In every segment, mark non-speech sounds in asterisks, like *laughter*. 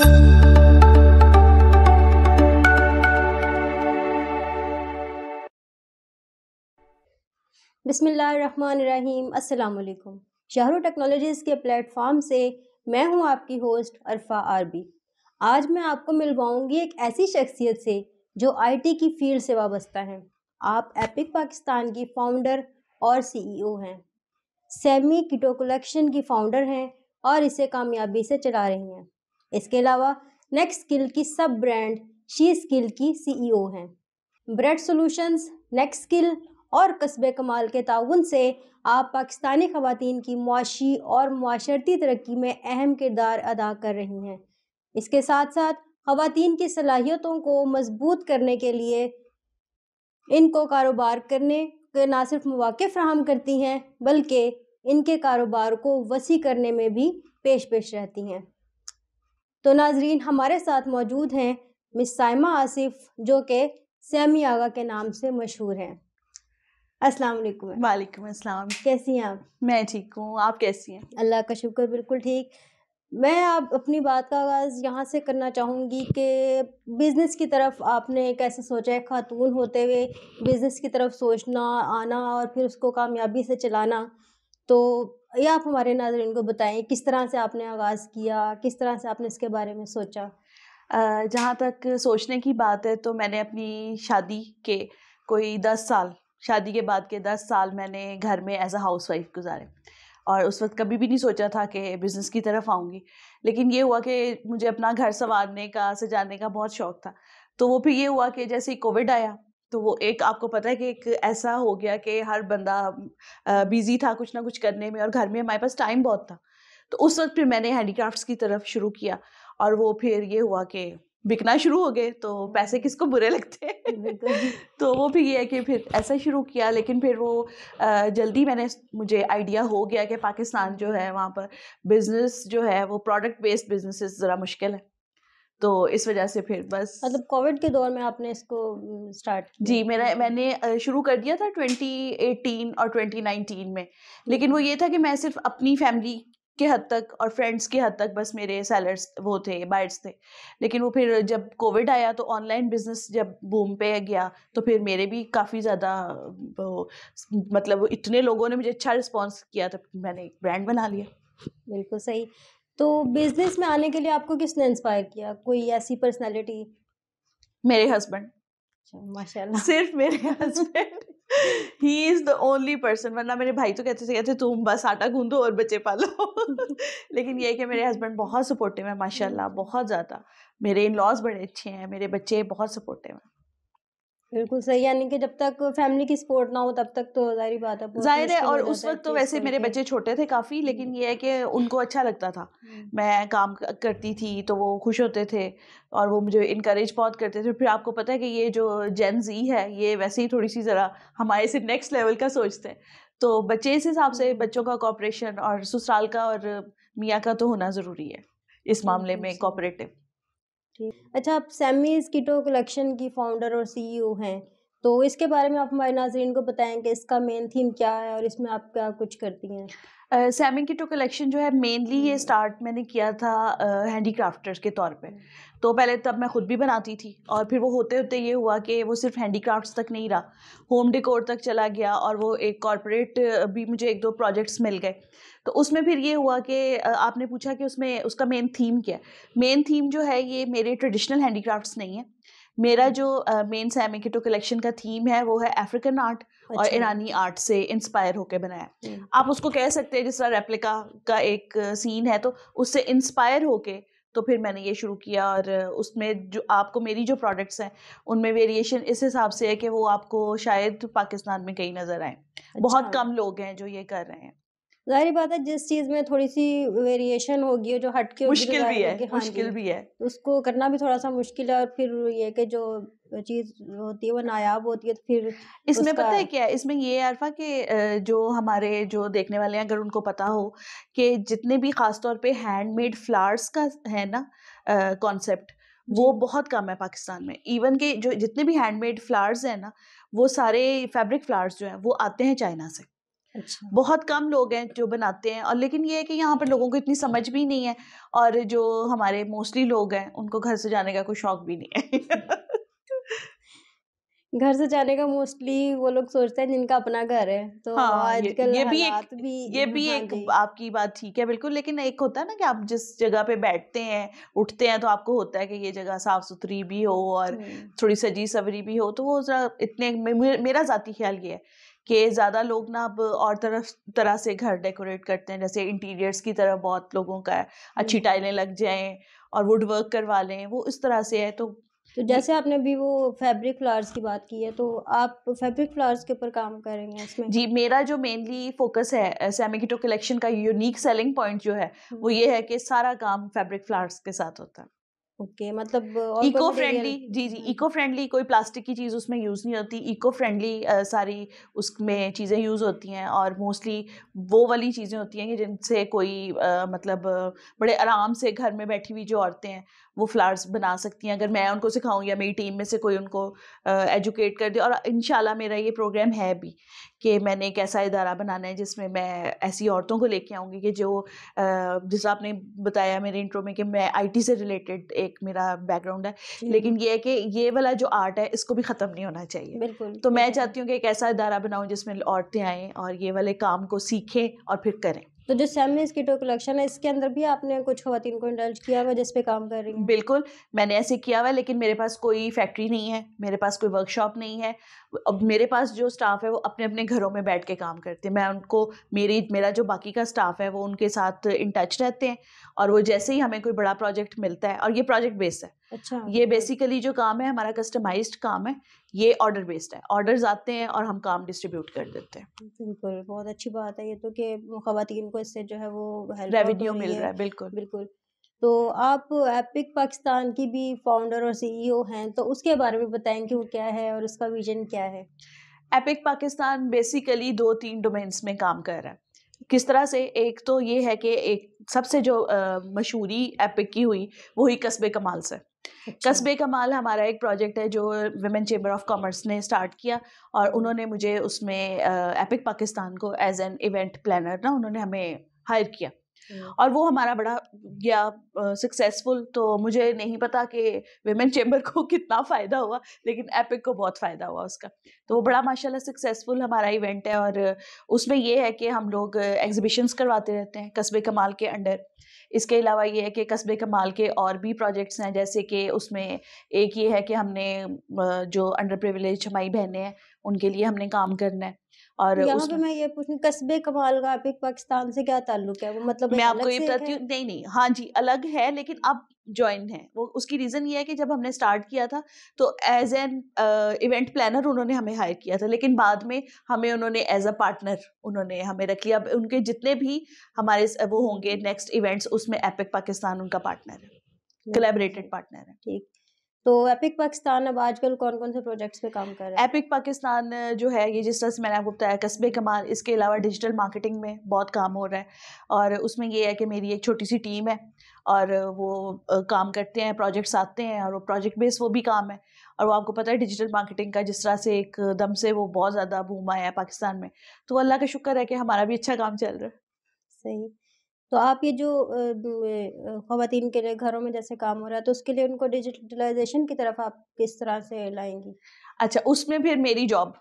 बिसमीम अल्लाम शाहरु टेक्नोलॉजीज़ के प्लेटफॉर्म से मैं हूं आपकी होस्ट अरफा आरबी आज मैं आपको मिलवाऊंगी एक ऐसी शख्सियत से जो आईटी की फील्ड से वाबस्ता हैं आप एपिक पाकिस्तान की फाउंडर और सीईओ e हैं सेमी किटो कलेक्शन की फाउंडर हैं और इसे कामयाबी से चला रही हैं इसके अलावा नेक्स्ट स्किल की सब ब्रांड शी स्किल की सीईओ e हैं ब्रेड सॉल्यूशंस नेक्स्ट स्किल और कस्बे कमाल के ताउन से आप पाकिस्तानी खवतिन की मुआशी और माशरती तरक्की में अहम किरदार अदा कर रही हैं इसके साथ साथ खवतिन की सलाहियतों को मजबूत करने के लिए इनको कारोबार करने के ना सिर्फ मौाक़ फ्राहम करती हैं बल्कि इनके कारोबार को वसी करने में भी पेश पेश रहती हैं तो नाजरीन हमारे साथ मौजूद हैं मिस साइमा आसिफ जो कि सैमी आगा के नाम से मशहूर हैं अस्सलाम वालेकुम वालेकुम अस्सलाम कैसी हैं आप मैं ठीक हूँ आप कैसी हैं अल्लाह का शुक्र बिल्कुल ठीक मैं आप अपनी बात का आगाज़ यहाँ से करना चाहूँगी कि बिज़नेस की तरफ आपने कैसे सोचा है ख़ातून होते हुए बिज़नेस की तरफ सोचना आना और फिर उसको कामयाबी से चलाना तो ये आप हमारे नाजरन को बताएं किस तरह से आपने आगाज़ किया किस तरह से आपने इसके बारे में सोचा जहाँ तक सोचने की बात है तो मैंने अपनी शादी के कोई दस साल शादी के बाद के दस साल मैंने घर में एज अ हाउस वाइफ गुजारे और उस वक्त कभी भी नहीं सोचा था कि बिज़नेस की तरफ आऊँगी लेकिन ये हुआ कि मुझे अपना घर संवारने का सजाने का बहुत शौक़ था तो वो फिर ये हुआ कि जैसे कोविड आया तो वो एक आपको पता है कि एक ऐसा हो गया कि हर बंदा बिज़ी था कुछ ना कुछ करने में और घर में हमारे पास टाइम बहुत था तो उस वक्त फिर मैंने हैंडीक्राफ्ट्स की तरफ शुरू किया और वो फिर ये हुआ कि बिकना शुरू हो गए तो पैसे किसको बुरे लगते हैं तो, *laughs* तो वो भी ये है कि फिर ऐसा शुरू किया लेकिन फिर वो जल्दी मैंने मुझे आइडिया हो गया कि पाकिस्तान जो है वहाँ पर बिज़नेस जो है वो प्रोडक्ट बेस्ड बिजनेसेस ज़रा मुश्किल है तो इस वजह से फिर बस मतलब कोविड के दौर में आपने इसको स्टार्ट जी मेरा हम्म। मैंने शुरू कर दिया था 2018 और 2019 में लेकिन वो हम्म। ये था कि मैं सिर्फ अपनी फैमिली के हद तक और फ्रेंड्स के हद तक बस मेरे सेलर्स वो थे बायर्स थे लेकिन वो फिर जब कोविड आया तो ऑनलाइन बिजनेस जब बूम पे गया तो फिर मेरे भी काफ़ी ज़्यादा मतलब इतने लोगों ने मुझे अच्छा रिस्पॉन्स किया तो मैंने एक ब्रांड बना लिया बिल्कुल सही तो बिजनेस में आने के लिए आपको किसने इंस्पायर किया कोई ऐसी पर्सनालिटी मेरे हस्बैंड अच्छा, माशाल्लाह सिर्फ मेरे हस्बैंड ही इज द ओनली पर्सन वरना मेरे भाई तो कहते थे कहते तुम बस आटा गूंदो और बच्चे पालो *laughs* लेकिन ये कि मेरे हस्बैंड बहुत सपोर्टिव है माशाल्लाह बहुत ज़्यादा मेरे इन लॉज बड़े अच्छे हैं मेरे बच्चे बहुत सपोर्टिव हैं बिल्कुल सही यानी कि जब तक फैमिली की सपोर्ट ना हो तब तक तो जाहिर बात है जाहिर है और उस वक्त तो वैसे मेरे बच्चे छोटे थे काफ़ी हम्म। लेकिन ये है कि उनको अच्छा लगता था हम्म। मैं काम करती थी तो वो खुश होते थे और वो मुझे इनक्रेज बहुत करते थे फिर आपको पता है कि ये जो जेन जी है ये वैसे ही थोड़ी सी ज़रा हमारे से नेक्स्ट लेवल का सोचते हैं तो बच्चे इस हिसाब से हम्म। बच्चों का कॉपरेशन और ससुराल का और मियाँ का तो होना ज़रूरी है इस मामले में कॉपरेटिव जी अच्छा आप सैमीज कीटो कलेक्शन की फाउंडर और सीईओ e हैं तो इसके बारे में आप हमारे नाजरन को बताएं कि इसका मेन थीम क्या है और इसमें आप क्या कुछ करती हैं सैमिंग किटो कलेक्शन जो है मेनली ये स्टार्ट हम्म। मैंने किया था हैंडी क्राफ्टर्स के तौर पे हम्म। तो पहले तब मैं ख़ुद भी बनाती थी और फिर वो होते होते ये हुआ कि वो सिर्फ हैंडी क्राफ्ट्स तक नहीं रहा होम डेकोर तक चला गया और वो एक कॉरपोरेट भी मुझे एक दो प्रोजेक्ट्स मिल गए तो उसमें फिर ये हुआ कि आपने पूछा कि उसमें उसका मेन थीम क्या है मेन थीम जो है ये मेरे ट्रेडिशनल हैंडीक्राफ्ट्स नहीं है मेरा हम्म। जो मेन सैमिकिटो कलेक्शन का थीम है वो है अफ्रीकन आर्ट और ईरानी अच्छा। आर्ट से इंस्पायर होकर बनाया हम्म। आप उसको कह सकते हैं जिस तरह रेप्लिका का एक सीन है तो उससे इंस्पायर होके तो फिर मैंने ये शुरू किया और उसमें जो आपको मेरी जो प्रोडक्ट्स हैं उनमें वेरिएशन इस हिसाब से है कि वो आपको शायद पाकिस्तान में कहीं नज़र आए अच्छा। बहुत कम लोग हैं जो ये कर रहे हैं जाहिर बात है जिस चीज में थोड़ी सी वेरिएशन होगी जो हटके मुश्किल भी है हाँ मुश्किल भी है उसको करना भी थोड़ा सा मुश्किल है और फिर ये कि जो चीज होती है वो नायाब होती है तो फिर इसमें पता है क्या है इसमें ये अरफा के जो हमारे जो देखने वाले हैं अगर उनको पता हो कि जितने भी खास तौर पे हैंडमेड फ्लावर्स का है ना कॉन्सेप्ट वो बहुत कम है पाकिस्तान में इवन के जो जितने भी हैंडमेड फ्लावर्स हैं ना वो सारे फैब्रिक फ्लावर्स जो हैं वो आते हैं चाइना से अच्छा। बहुत कम लोग हैं जो बनाते हैं और लेकिन ये है कि यहाँ पर लोगों को इतनी समझ भी नहीं है और जो हमारे मोस्टली लोग हैं उनको घर से जाने का कोई शौक भी नहीं है घर से जाने का मोस्टली वो लोग सोचते हैं जिनका अपना घर है तो हाँ, आजकल ये, भी एक भी ये भी हाँ एक आपकी बात ठीक है बिल्कुल लेकिन एक होता है ना कि आप जिस जगह पे बैठते हैं उठते हैं तो आपको होता है कि ये जगह साफ सुथरी भी हो और हम्म। थोड़ी सजी सवरी भी हो तो वो इतने मेरा जाती ख्याल ये है कि ज़्यादा लोग ना अब और तरफ तरह से घर डेकोरेट करते हैं जैसे इंटीरियर्स की तरह बहुत लोगों का अच्छी हम्म। टाइलें लग जाएं और वुड वर्क करवा लें वो इस तरह से है तो तो जैसे आपने अभी वो फैब्रिक फ्लावर्स की बात की है तो आप फैब्रिक फ्लावर्स के ऊपर काम करेंगे इसमें जी मेरा जो मेनली फोकस है सेमिकिटो कलेक्शन का यूनिक सेलिंग पॉइंट जो है वो हम्म। ये है कि सारा काम फैब्रिक फ्लावर्स के साथ होता है ओके okay, मतलब इको फ्रेंडली जी जी हम्म। इको फ्रेंडली कोई प्लास्टिक की चीज़ उसमें यूज़ नहीं होती इको फ्रेंडली सारी उसमें चीज़ें यूज़ होती हैं और मोस्टली वो वाली चीज़ें होती हैं कि जिनसे कोई आ, मतलब बड़े आराम से घर में बैठी हुई जो औरतें हैं वो फ्लावर्स बना सकती हैं अगर मैं उनको सिखाऊँ या मेरी टीम में से कोई उनको एजुकेट कर दे और इन मेरा ये प्रोग्राम है भी कि मैंने एक ऐसा इदारा बनाना है जिसमें मैं ऐसी औरतों को लेके आऊँगी कि जो जैसे आपने बताया मेरे इंट्रो में कि मैं आईटी से रिलेटेड एक मेरा बैकग्राउंड है लेकिन ये है कि ये वाला जो आर्ट है इसको भी ख़त्म नहीं होना चाहिए बिल्कुल तो मैं चाहती हूँ कि एक ऐसा इदारा बनाऊँ जिसमें औरतें आएँ और ये वाले काम को सीखें और फिर करें तो जो सेमी टोक लक्षण है इसके अंदर भी आपने कुछ खातन को इंडल्ज किया हुआ जिस पे काम कर रही हूँ बिल्कुल मैंने ऐसे किया हुआ लेकिन मेरे पास कोई फैक्ट्री नहीं है मेरे पास कोई वर्कशॉप नहीं है अब मेरे पास जो स्टाफ है वो अपने अपने घरों में बैठ के काम करते हैं मैं उनको मेरी मेरा जो बाकी का स्टाफ है वो उनके साथ इन टच रहते हैं और वो जैसे ही हमें कोई बड़ा प्रोजेक्ट मिलता है और ये प्रोजेक्ट बेस्ड है अच्छा ये बेसिकली जो काम है हमारा कस्टमाइज्ड काम है ये ऑर्डर बेस्ड है ऑर्डर आते हैं और हम काम डिस्ट्रीब्यूट कर देते हैं बिल्कुल बहुत अच्छी बात है ये तो कि खातन को इससे जो है वो रेवेन्यू मिल रहा है बिल्कुल बिल्कुल तो आप एपिक पाकिस्तान की भी फाउंडर और सीईओ e हैं तो उसके बारे में बताएं कि वो क्या है और उसका विजन क्या है एपिक पाकिस्तान बेसिकली दो तीन डोमेन्स में काम कर रहा है किस तरह से एक तो ये है कि एक सबसे जो मशहूरी एपिक की हुई वो ही कस्बे कमाल से अच्छा। कस्बे का माल हमारा एक प्रोजेक्ट है जो वेमेन चेंबर ऑफ कॉमर्स ने स्टार्ट किया और उन्होंने मुझे उसमें एपिक पाकिस्तान को एज एन इवेंट प्लानर ना उन्होंने हमें हायर किया हम्म। और वो हमारा बड़ा गया सक्सेसफुल तो मुझे नहीं पता कि वेमेन चैम्बर को कितना फ़ायदा हुआ लेकिन एपिक को बहुत फ़ायदा हुआ उसका तो वो बड़ा माशाल्लाह सक्सेसफुल हमारा इवेंट है और उसमें ये है कि हम लोग एग्जीबिशंस करवाते रहते हैं कस्बे कमाल के अंडर इसके अलावा ये है कि कस्बे कमाल के और भी प्रोजेक्ट्स हैं जैसे कि उसमें एक ये है कि हमने जो अंडर प्रिविलेज हमारी बहनें हैं उनके लिए हमने काम करना है और तो यहाँ पे मैं ये पूछूं कस्बे कमाल का पिक पाकिस्तान से क्या ताल्लुक है वो मतलब मैं आपको ये बताती हूँ नहीं नहीं हाँ जी अलग है लेकिन अब ज्वाइन है वो उसकी रीज़न ये है कि जब हमने स्टार्ट किया था तो एज एन इवेंट प्लानर उन्होंने हमें हायर किया था लेकिन बाद में हमें उन्होंने एज अ पार्टनर उन्होंने हमें रख लिया उनके जितने भी हमारे वो होंगे नेक्स्ट इवेंट्स उसमें एपिक पाकिस्तान उनका पार्टनर है कोलेबरेटेड पार्टनर है ठीक तो एपिक पाकिस्तान अब आजकल कौन कौन से प्रोजेक्ट्स पे काम कर रहा है एपिक पाकिस्तान जो है ये जिस तरह से मैंने आपको बताया कस्बे कमाल इसके अलावा डिजिटल मार्केटिंग में बहुत काम हो रहा है और उसमें ये है कि मेरी एक छोटी सी टीम है और वो काम करते हैं प्रोजेक्ट्स आते हैं और वो प्रोजेक्ट बेस वो भी काम है और वो आपको पता है डिजिटल मार्केटिंग का जिस तरह से एक दम से वो बहुत ज़्यादा बूम आया है पाकिस्तान में तो अल्लाह का शुक्र है कि हमारा भी अच्छा काम चल रहा है सही तो आप ये जो खातन के लिए घरों में जैसे काम हो रहा है तो उसके लिए उनको डिजिटलाइजेशन की तरफ आप किस तरह से लाएंगी अच्छा उसमें फिर मेरी जॉब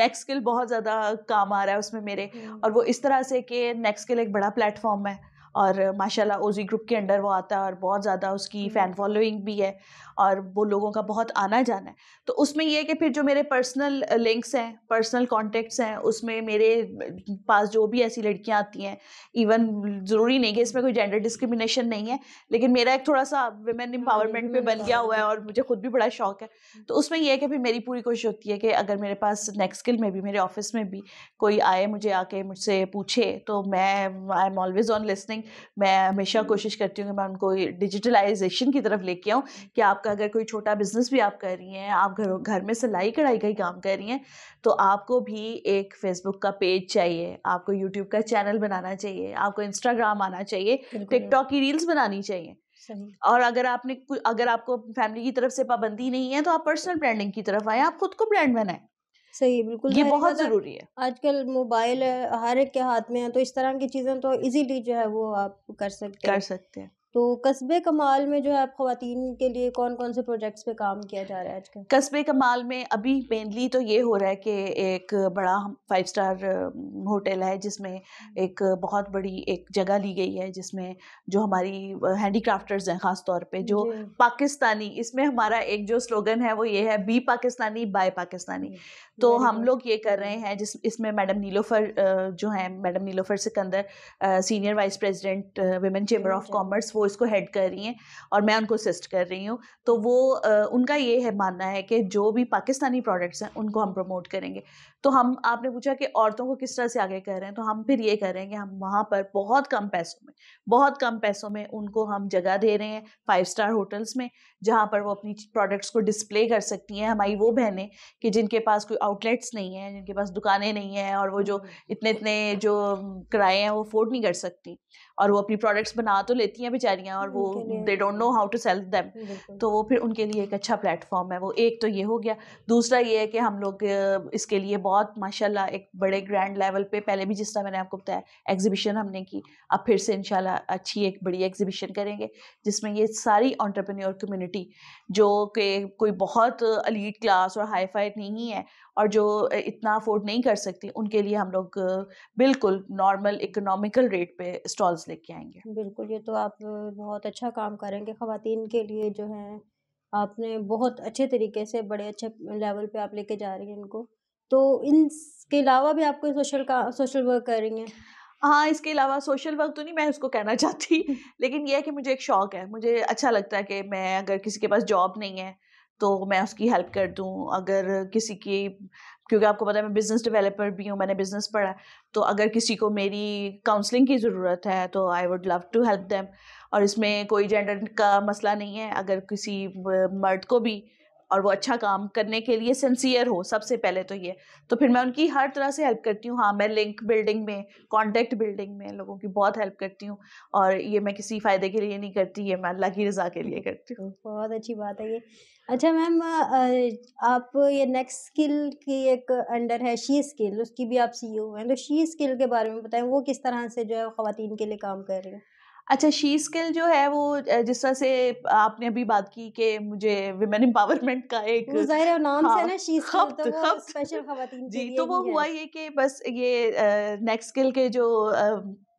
नेक्स्ट स्किल बहुत ज़्यादा काम आ रहा है उसमें मेरे और वो इस तरह से कि नेक्स्ट स्किल एक बड़ा प्लेटफॉर्म है और माशाल्लाह ओजी ग्रुप के अंडर वो आता है और बहुत ज़्यादा उसकी फ़ैन हम्म। फॉलोइंग भी है और वो लोगों का बहुत आना जाना है तो उसमें यह है कि फिर जो मेरे पर्सनल लिंक्स हैं पर्सनल कॉन्टेक्ट्स हैं उसमें मेरे पास जो भी ऐसी लड़कियाँ आती हैं इवन ज़रूरी नहीं कि इसमें कोई जेंडर डिस्क्रिमिनेशन नहीं है लेकिन मेरा एक थोड़ा सा वेमेन एम्पावरमेंट में बन तो गया हुआ है और मुझे खुद भी बड़ा शौक है हम्म। तो उसमें यह है कि फिर मेरी पूरी कोशिश होती है कि अगर मेरे पास नेक्स्ट स्किल में भी मेरे ऑफिस में भी कोई आए मुझे आके मुझसे पूछे तो मैं I am always on listening think मैं हमेशा कोशिश करती हूँ कि मैं उनको डिजिटलाइजेशन की तरफ लेके आऊँ कि आपका अगर कोई छोटा बिजनेस भी आप कर रही हैं आप घर घर में सिलाई कढ़ाई का ही काम कर रही हैं तो आपको भी एक फेसबुक का पेज चाहिए आपको यूट्यूब का चैनल बनाना चाहिए आपको इंस्टाग्राम आना चाहिए टिकटॉक की रील्स बनानी चाहिए और अगर आपने अगर आपको फैमिली की तरफ से पाबंदी नहीं है तो आप पर्सनल ब्रांडिंग की तरफ आए आप खुद को ब्रांड बनाएं सही बिल्कुल ये बहुत मतलब ज़रूरी है आजकल मोबाइल हर एक के हाथ में है तो इस तरह की चीज़ें तो इजीली जो है वो आप कर सकते कर सकते हैं तो कस्बे कमाल में जो है आप खातन के लिए कौन कौन से प्रोजेक्ट्स पे काम किया जा रहा है आजकल कस्बे कमाल में अभी मेनली तो ये हो रहा है कि एक बड़ा फाइव स्टार होटल है जिसमें हम्म। एक बहुत बड़ी एक जगह ली गई है जिसमें जो हमारी हैंडी क्राफ्टर्स हैं ख़ास तौर पे जो पाकिस्तानी इसमें हमारा एक जो स्लोगन है वो ये है बी पाकिस्तानी बाय पाकिस्तानी तो हम लोग ये कर रहे हम्म। हैं जिस इसमें मैडम नीलोफर जो है madam Nilofar Sikandar senior vice president women chamber of commerce वो इसको हेड कर रही हैं और मैं उनको असिस्ट कर रही हूँ तो वो उनका ये है मानना है कि जो भी पाकिस्तानी प्रोडक्ट्स हैं उनको हम प्रमोट करेंगे तो हम आपने पूछा कि औरतों को किस तरह से आगे कर रहे हैं तो हम फिर ये कर रहे हैं कि हम वहाँ पर बहुत कम पैसों में बहुत कम पैसों में उनको हम जगह दे रहे हैं फाइव स्टार होटल्स में जहाँ पर वो अपनी प्रोडक्ट्स को डिस्प्ले कर सकती हैं हमारी वो बहनें कि जिनके पास कोई आउटलेट्स नहीं हैं जिनके पास दुकानें नहीं हैं और वो जो इतने इतने जो किराए हैं वो अफोर्ड नहीं कर सकती और वो अपनी प्रोडक्ट्स बना तो लेती हैं बेचारियाँ और वो they don't know how to sell them तो वो फिर उनके लिए एक अच्छा प्लेटफॉर्म है वो एक तो ये हो गया दूसरा ये है कि हम लोग इसके लिए बहुत माशाल्लाह एक बड़े ग्रैंड लेवल पे पहले भी जिस तरह मैंने आपको बताया एग्जीबिशन हमने की अब फिर से इनशाला अच्छी एक बड़ी एग्जीबिशन करेंगे जिसमें ये सारी ऑन्टरप्रन्योर कम्यूनिटी जो कि कोई बहुत अलीट क्लास और हाई फाई नहीं है और जो इतना अफोर्ड नहीं कर सकती उनके लिए हम लोग बिल्कुल नॉर्मल इकोनॉमिकल रेट पे स्टॉल्स लेके आएंगे बिल्कुल ये तो आप बहुत अच्छा काम करेंगे खातन के लिए जो है आपने बहुत अच्छे तरीके से बड़े अच्छे लेवल पे आप लेके जा रही हैं इनको तो इनके अलावा भी आपको सोशल का सोशल वर्क कर रही हैं हाँ इसके अलावा सोशल वर्क तो नहीं मैं उसको कहना चाहती *laughs* लेकिन यह है कि मुझे एक शौक है मुझे अच्छा लगता है कि मैं अगर किसी के पास जॉब नहीं है तो मैं उसकी हेल्प कर दूँ अगर किसी की क्योंकि आपको पता है मैं बिज़नेस डेवलपर भी हूँ मैंने बिज़नेस पढ़ा है तो अगर किसी को मेरी काउंसलिंग की ज़रूरत है तो I would love to help them और इसमें कोई जेंडर का मसला नहीं है अगर किसी मर्द को भी और वो अच्छा काम करने के लिए सिंसियर हो सबसे पहले तो ये तो फिर मैं उनकी हर तरह से हेल्प करती हूँ हाँ मैं लिंक बिल्डिंग में कॉन्टैक्ट बिल्डिंग में लोगों की बहुत हेल्प करती हूँ और ये मैं किसी फ़ायदे के लिए नहीं करती ये मैं अल्लाह की रज़ा के लिए करती हूँ बहुत अच्छी बात है ये अच्छा मैम आप ये नेक्स्ट स्किल की एक अंडर है शी स्किल उसकी भी आप सी e हैं तो शी स्किल के बारे में बताएं वो किस तरह से जो है ख़वान के लिए काम कर रही है अच्छा शी स्किल जो है वो जिस तरह से आपने अभी बात की कि मुझे विमेन एम्पावरमेंट का एक जाहिर नाम हाँ, से ना शी स्किल तो वो स्पेशल खवातीन जी तो वो हुआ ये कि बस ये नेक्स्ट स्किल के जो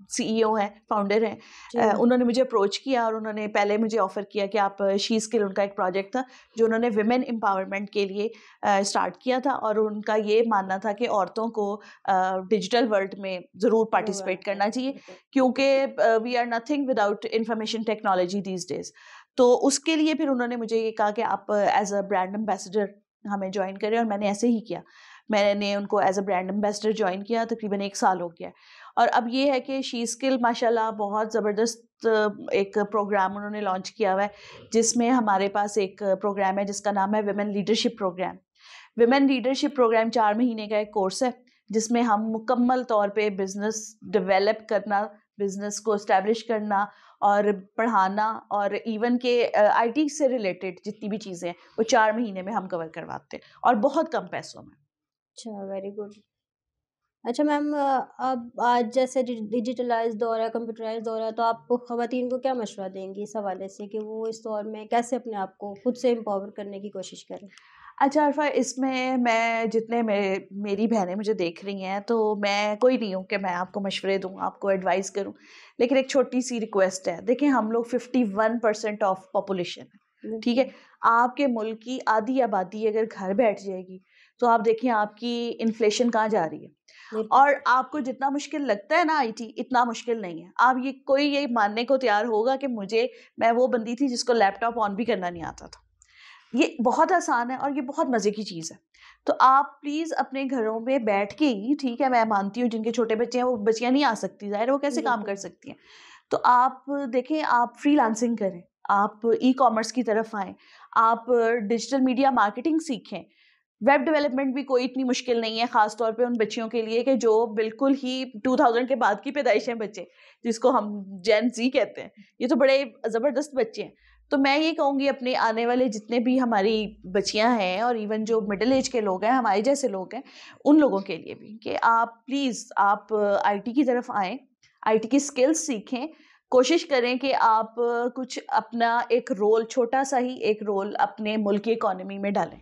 सीईओ e हैं फाउंडर हैं उन्होंने मुझे अप्रोच किया और उन्होंने पहले मुझे ऑफ़र किया कि आप शी स्किल उनका एक प्रोजेक्ट था जो उन्होंने वेमेन एम्पावरमेंट के लिए स्टार्ट किया था और उनका ये मानना था कि औरतों को डिजिटल वर्ल्ड में ज़रूर पार्टिसिपेट करना चाहिए क्योंकि we are nothing without information technology these days तो उसके लिए फिर उन्होंने मुझे ये कहा कि आप एज अ ब्रांड एम्बेसडर हमें ज्वाइन करें और मैंने ऐसे ही किया मैंने उनको as a brand ambassador join किया तकरीबन एक साल हो गया और अब ये है कि शी स्किल माशाल्लाह बहुत ज़बरदस्त एक प्रोग्राम उन्होंने लॉन्च किया हुआ है जिसमें हमारे पास एक प्रोग्राम है जिसका नाम है women leadership programme women leadership programme चार महीने का एक कोर्स है जिसमें हम मुकम्मल तौर पे बिज़नेस डेवलप करना बिज़नेस को इस्टेब्लिश करना और पढ़ाना और इवन के आईटी से रिलेटेड जितनी भी चीज़ें हैं वो चार महीने में हम कवर करवाते हैं और बहुत कम पैसों में अच्छा वेरी गुड अच्छा मैम अब आज जैसे डिजिटलाइज़ दौर है कंप्यूटराइज़ दौर है तो आप ख़वातीन को क्या मशवरा देंगी इस हवाले से कि वो इस दौर में कैसे अपने आप को खुद से एम्पावर करने की कोशिश करें अच्छा अरफा इसमें मैं जितने मेरे मेरी बहनें मुझे देख रही हैं तो मैं कोई नहीं हूँ कि मैं आपको मशवरे दूँ आपको एडवाइस करूँ लेकिन एक छोटी सी रिक्वेस्ट है देखिए हम लोग fifty one percent of population ठीक है आपके मुल्क की आधी आबादी अगर घर बैठ जाएगी तो आप देखिए आपकी इन्फ्लेशन कहाँ जा रही है और आपको जितना मुश्किल लगता है ना आईटी इतना मुश्किल नहीं है आप ये कोई ये मानने को तैयार होगा कि मुझे मैं वो बंदी थी जिसको लैपटॉप ऑन भी करना नहीं आता था ये बहुत आसान है और ये बहुत मज़े की चीज़ है तो आप प्लीज़ अपने घरों में बैठ के ही ठीक है मैं मानती हूँ जिनके छोटे बच्चे हैं वो बच्चियाँ नहीं आ सकती ज़ाहिर वो कैसे काम कर सकती हैं तो आप देखें आप फ्री करें आप ई कॉमर्स की तरफ आएँ आप डिजिटल मीडिया मार्केटिंग सीखें वेब डेवलपमेंट भी कोई इतनी मुश्किल नहीं है ख़ासतौर पे उन बच्चियों के लिए कि जो बिल्कुल ही 2000 के बाद की पैदाइश हैं बच्चे जिसको हम जैन जी कहते हैं ये तो बड़े ज़बरदस्त बच्चे हैं तो मैं ये कहूँगी अपने आने वाले जितने भी हमारी बच्चियाँ हैं और इवन जो मिडिल एज के लोग हैं हमारे जैसे लोग हैं उन लोगों के लिए भी कि आप प्लीज़ आप आई की तरफ आएँ आई की स्किल्स सीखें कोशिश करें कि आप कुछ अपना एक रोल छोटा सा ही एक रोल अपने मुल्क की इकॉनमी में डालें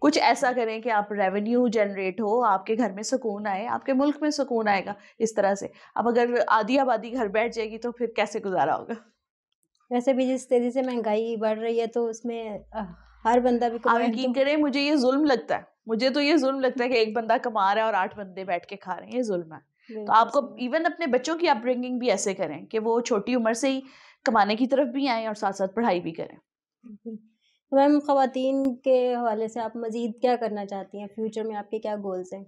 कुछ ऐसा करें कि आप रेवेन्यू जनरेट हो आपके घर में सुकून आए आपके मुल्क में सुकून आएगा इस तरह से अब अगर आधी आबादी घर बैठ जाएगी तो फिर कैसे गुजारा होगा वैसे भी जिस तेज़ी से महंगाई बढ़ रही है तो उसमें हर बंदा भी आप यकीन तो करें मुझे ये जुल्म लगता है मुझे तो ये जुल्म लगता है कि एक बंदा कमा रहा है और आठ बंदे बैठ के खा रहे हैं ये जुल्म है तो आपको इवन अपने बच्चों की अपब्रिंगिंग भी ऐसे करें कि वो छोटी उम्र से ही कमाने की तरफ भी आए और साथ साथ पढ़ाई भी करें तो मैम ख़वातीन के हवाले से आप मज़ीद क्या करना चाहती हैं फ्यूचर में आपके क्या गोल्स हैं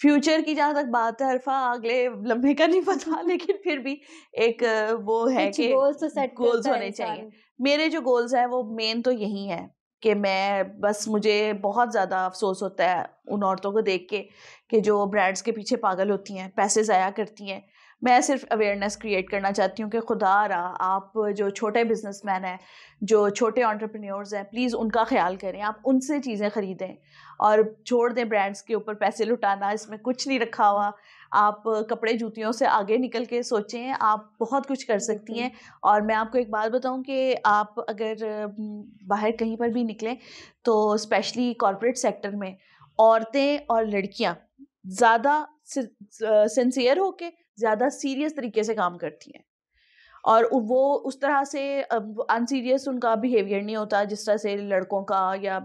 फ्यूचर की जहाँ तक बात है हरफा अगले लम्हे का नहीं पता *laughs* लेकिन फिर भी एक वो है कि गोल्स तो सेट गोल्स होने चाहिए मेरे जो गोल्स हैं वो मेन तो यही है कि मैं बस मुझे बहुत ज़्यादा अफसोस होता है उन औरतों को देख के कि जो ब्रांड्स के पीछे पागल होती हैं पैसे ज़ाया करती हैं मैं सिर्फ अवेयरनेस क्रिएट करना चाहती हूँ कि खुदा रहा आप जो छोटे बिजनेसमैन हैं जो छोटे ऑन्टरप्रीनियोर्स हैं प्लीज़ उनका ख्याल करें आप उनसे चीज़ें ख़रीदें और छोड़ दें ब्रांड्स के ऊपर पैसे लुटाना इसमें कुछ नहीं रखा हुआ आप कपड़े जूतियों से आगे निकल के सोचें आप बहुत कुछ कर सकती हैं और मैं आपको एक बात बताऊं कि आप अगर बाहर कहीं पर भी निकलें तो स्पेशली कॉरपोरेट सेक्टर में औरतें और लड़कियां ज़्यादा सिंसियर होके ज़्यादा सीरियस तरीके से काम करती हैं और वो उस तरह से अनसीरियस उनका बिहेवियर नहीं होता जिस तरह से लड़कों का या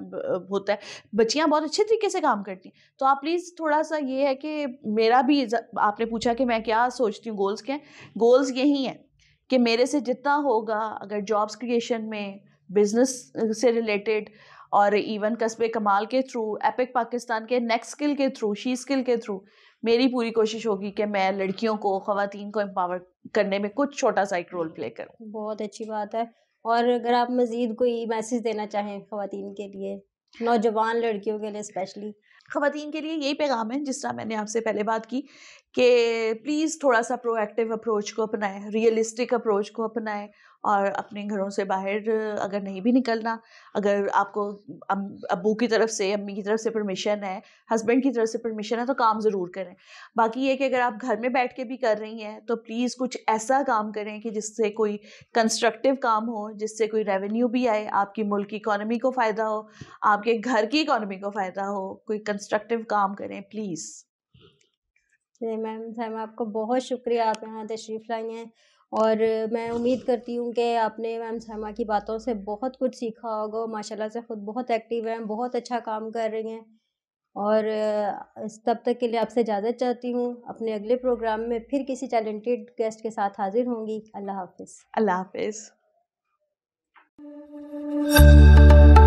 होता है बच्चियाँ बहुत अच्छे तरीके से काम करती हैं तो आप प्लीज़ थोड़ा सा ये है कि मेरा भी आपने पूछा कि मैं क्या सोचती हूँ गोल्स के गोल्स यही हैं कि मेरे से जितना होगा अगर जॉब्स क्रिएशन में बिजनेस से रिलेटेड और इवन कस्बे कमाल के थ्रू एपिक पाकिस्तान के नेक्स्ट स्किल के थ्रू शी स्किल के थ्रू मेरी पूरी कोशिश होगी कि मैं लड़कियों को ख़वान को एम्पावर करने में कुछ छोटा सा एक रोल प्ले करूँ बहुत अच्छी बात है और अगर आप मज़ीद कोई मैसेज देना चाहें ख़वान के लिए नौजवान लड़कियों के लिए स्पेशली ख़वान के लिए यही पैगाम है जिस तरह मैंने आपसे पहले बात की कि प्लीज़ थोड़ा सा प्रोएक्टिव अप्रोच को अपनाएं रियलिस्टिक अप्रोच को अपनाएं और अपने घरों से बाहर अगर नहीं भी निकलना अगर आपको अबू की तरफ से अम्मी की तरफ से परमिशन है हस्बैंड की तरफ से परमिशन है तो काम ज़रूर करें बाकी ये कि अगर आप घर में बैठ के भी कर रही हैं तो प्लीज़ कुछ ऐसा काम करें कि जिससे कोई कंस्ट्रक्टिव काम हो जिससे कोई रेवेन्यू भी आए आपकी मुल्क की इकानमी को फ़ायदा हो आपके घर की इकानमी को फ़ायदा हो कोई कंस्ट्रक्टिव काम करें प्लीज़ जी मैम मैम आपका बहुत शुक्रिया आप यहाँ तशरीफ़ लाई हैं और मैं उम्मीद करती हूँ कि आपने मैम सहमा की बातों से बहुत कुछ सीखा होगा माशाल्लाह से ख़ुद बहुत एक्टिव हैं बहुत अच्छा काम कर रही हैं और तब तक के लिए आपसे इजाज़त चाहती हूँ अपने अगले प्रोग्राम में फिर किसी टैलेंटेड गेस्ट के साथ हाजिर होंगी अल्लाह हाफिज़ अल्लाह हाफिज़